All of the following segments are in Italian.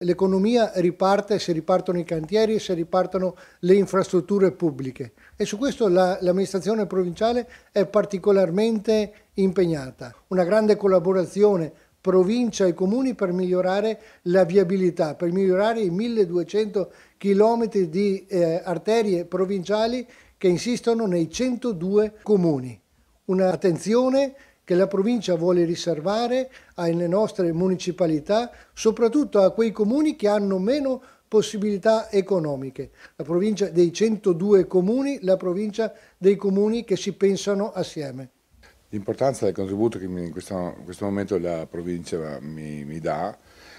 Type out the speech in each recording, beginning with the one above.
l'economia riparte se ripartono i cantieri, e se ripartono le infrastrutture pubbliche e su questo la, l'amministrazione provinciale è particolarmente impegnata. Una grande collaborazione provincia e comuni per migliorare la viabilità, per migliorare i 1200 km di eh, arterie provinciali che insistono nei 102 comuni. Un'attenzione che la provincia vuole riservare alle nostre municipalità, soprattutto a quei comuni che hanno meno possibilità economiche. La provincia dei 102 comuni, la provincia dei comuni che si pensano assieme. L'importanza del contributo che in questo, in questo momento la provincia mi, mi dà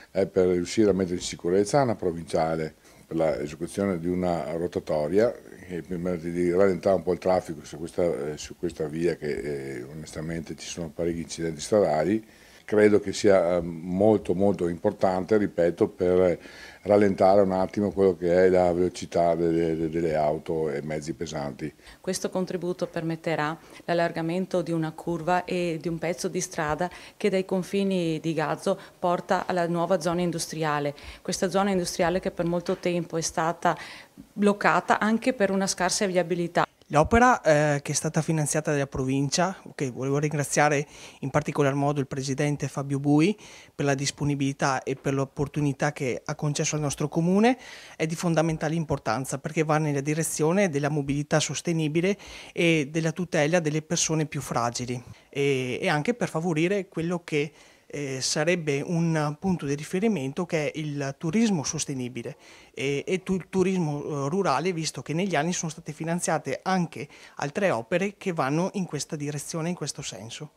è per riuscire a mettere in sicurezza una provinciale, per l'esecuzione di una rotatoria che permette di rallentare un po' il traffico su questa, eh, su questa via che eh, onestamente ci sono parecchi incidenti stradali credo che sia eh, molto molto importante, ripeto, per rallentare un attimo quello che è la velocità delle, delle auto e mezzi pesanti. Questo contributo permetterà l'allargamento di una curva e di un pezzo di strada che dai confini di Gazzo porta alla nuova zona industriale. Questa zona industriale che per molto tempo è stata bloccata anche per una scarsa viabilità. L'opera eh, che è stata finanziata dalla provincia, che volevo ringraziare in particolar modo il presidente Fabio Bui per la disponibilità e per l'opportunità che ha concesso al nostro comune, è di fondamentale importanza perché va nella direzione della mobilità sostenibile e della tutela delle persone più fragili e, e anche per favorire quello che eh, sarebbe un punto di riferimento che è il turismo sostenibile e, e tu, il turismo eh, rurale, visto che negli anni sono state finanziate anche altre opere che vanno in questa direzione, in questo senso.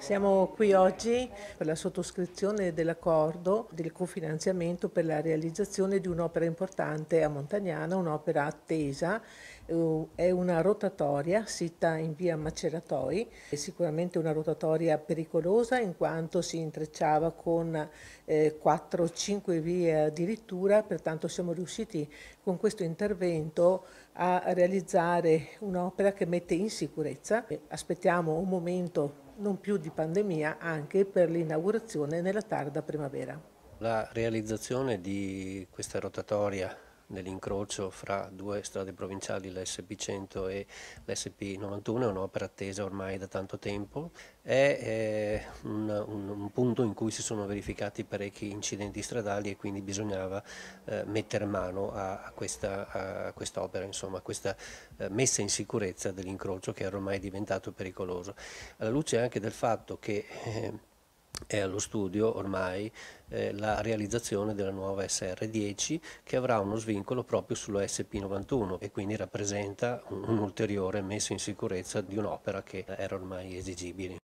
Siamo qui oggi per la sottoscrizione dell'accordo del cofinanziamento per la realizzazione di un'opera importante a Montagnana, un'opera attesa, eh, è una rotatoria sita in via Maceratoi, è sicuramente una rotatoria pericolosa in quanto si intrecciava con eh, 4 5 vie addirittura, pertanto siamo riusciti con questo intervento a realizzare un'opera che mette in sicurezza. Aspettiamo un momento non più di pandemia anche per l'inaugurazione nella tarda primavera. La realizzazione di questa rotatoria nell'incrocio fra due strade provinciali, lsp 100 e lsp 91 è un'opera attesa ormai da tanto tempo, è eh, un, un, un, punto in cui si sono verificati parecchi incidenti stradali e quindi bisognava eh, mettere mano a, a quest'opera, insomma, a questa eh, messa in sicurezza dell'incrocio che era ormai diventato pericoloso. Alla luce anche del fatto che eh, è allo studio ormai eh, la realizzazione della nuova SR10 che avrà uno svincolo proprio sullo SP91 e quindi rappresenta un'ulteriore messa in sicurezza di un'opera che era ormai esigibile.